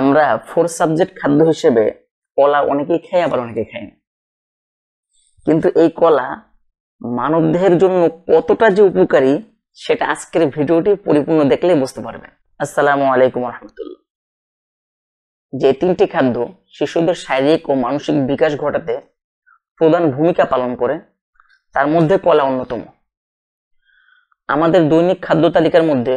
আমরা four subject খাদ্য হিসেবে কলা অনেকেই খাই আবার অনেকে খাই না কিন্তু এই কলা মানব দেহের জন্য কতটা যে উপকারী সেটা আজকের ভিডিওটি পরিপূর্ণ দেখলে বুঝতে পারবেন আসসালাম আলাইকুম রহমতুল্লাহ যে তিনটি খাদ্য শিশুদের শারীরিক ও মানসিক বিকাশ ঘটাতে প্রধান ভূমিকা পালন করে তার মধ্যে কলা অন্যতম আমাদের দৈনিক খাদ্য তালিকার মধ্যে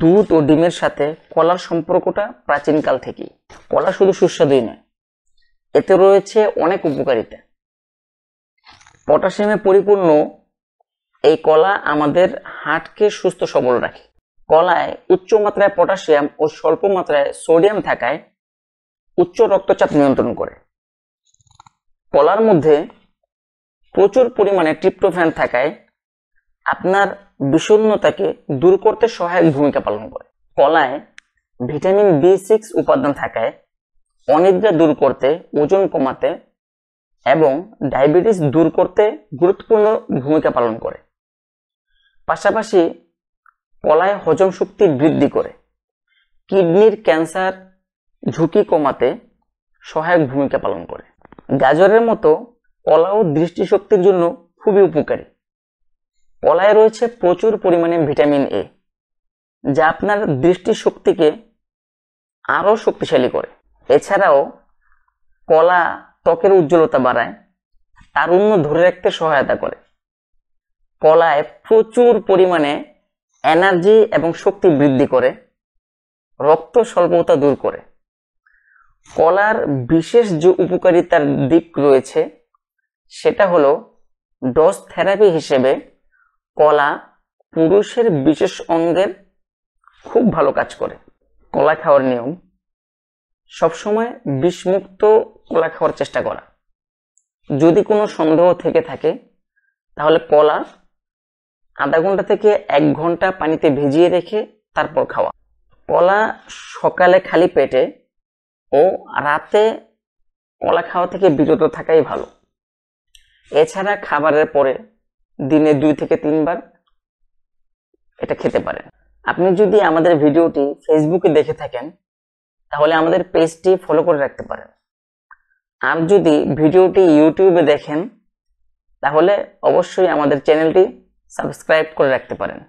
দুধ ও ডিমের সাথে কলার সম্পর্কটা প্রাচীনকাল থেকেই কলা শুধু সুস্বাদুই নয় এতে রয়েছে অনেক উপকারিতা পটাশিয়ামে পরিপূর্ণ এই কলা আমাদের হাটকে সুস্থ সবল রাখে কলায় উচ্চ মাত্রায় পটাশিয়াম ও স্বল্প মাত্রায় সোডিয়াম থাকায় উচ্চ রক্তচাপ নিয়ন্ত্রণ করে কলার মধ্যে প্রচুর পরিমাণে ট্রিপ্টোফ্যান থাকায় আপনার বিষণ্ণতাকে দূর করতে সহায়ক ভূমিকা পালন করে কলায় ভিটামিন বি সিক্স উপাদান থাকায় অনিদ্রা দূর করতে ওজন কমাতে এবং ডায়াবেটিস দূর করতে গুরুত্বপূর্ণ ভূমিকা পালন করে পাশাপাশি কলায় হজম শক্তি বৃদ্ধি করে কিডনির ক্যান্সার ঝুঁকি কমাতে সহায়ক ভূমিকা পালন করে গাজরের মতো কলাও দৃষ্টিশক্তির জন্য খুবই উপকারী কলায় রয়েছে প্রচুর পরিমাণে ভিটামিন এ যা আপনার দৃষ্টিশক্তিকে আরও শক্তিশালী করে এছাড়াও কলা ত্বকের উজ্জ্বলতা বাড়ায় তারুণ্য ধরে রাখতে সহায়তা করে কলায় প্রচুর পরিমাণে এনার্জি এবং শক্তি বৃদ্ধি করে রক্ত স্বল্পতা দূর করে কলার বিশেষ যে উপকারিতার দিক রয়েছে সেটা হলো ডস থেরাপি হিসেবে কলা পুরুষের বিশেষ অঙ্গের খুব ভালো কাজ করে কলা খাওয়ার নিয়ম সবসময় বিষমুক্ত কলা খাওয়ার চেষ্টা করা যদি কোনো সন্দেহ থেকে থাকে তাহলে কলা আধা ঘন্টা থেকে এক ঘন্টা পানিতে ভিজিয়ে রেখে তারপর খাওয়া কলা সকালে খালি পেটে ও রাতে কলা খাওয়া থেকে বিরত থাকাই ভালো এছাড়া খাবারের পরে দিনে দুই থেকে তিনবার এটা খেতে পারেন আপনি যদি আমাদের ভিডিওটি ফেসবুকে দেখে থাকেন তাহলে আমাদের পেজটি ফলো করে রাখতে পারেন আর যদি ভিডিওটি ইউটিউবে দেখেন তাহলে অবশ্যই আমাদের চ্যানেলটি সাবস্ক্রাইব করে রাখতে পারেন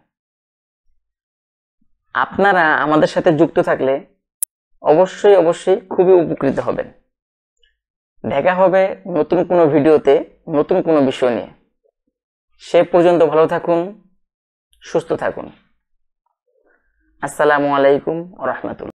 আপনারা আমাদের সাথে যুক্ত থাকলে অবশ্যই অবশ্যই খুবই উপকৃত হবেন দেখা হবে নতুন কোনো ভিডিওতে নতুন কোনো বিষয় নিয়ে সে পর্যন্ত ভালো থাকুন সুস্থ থাকুন আসসালামু আলাইকুম রহমতুল্লা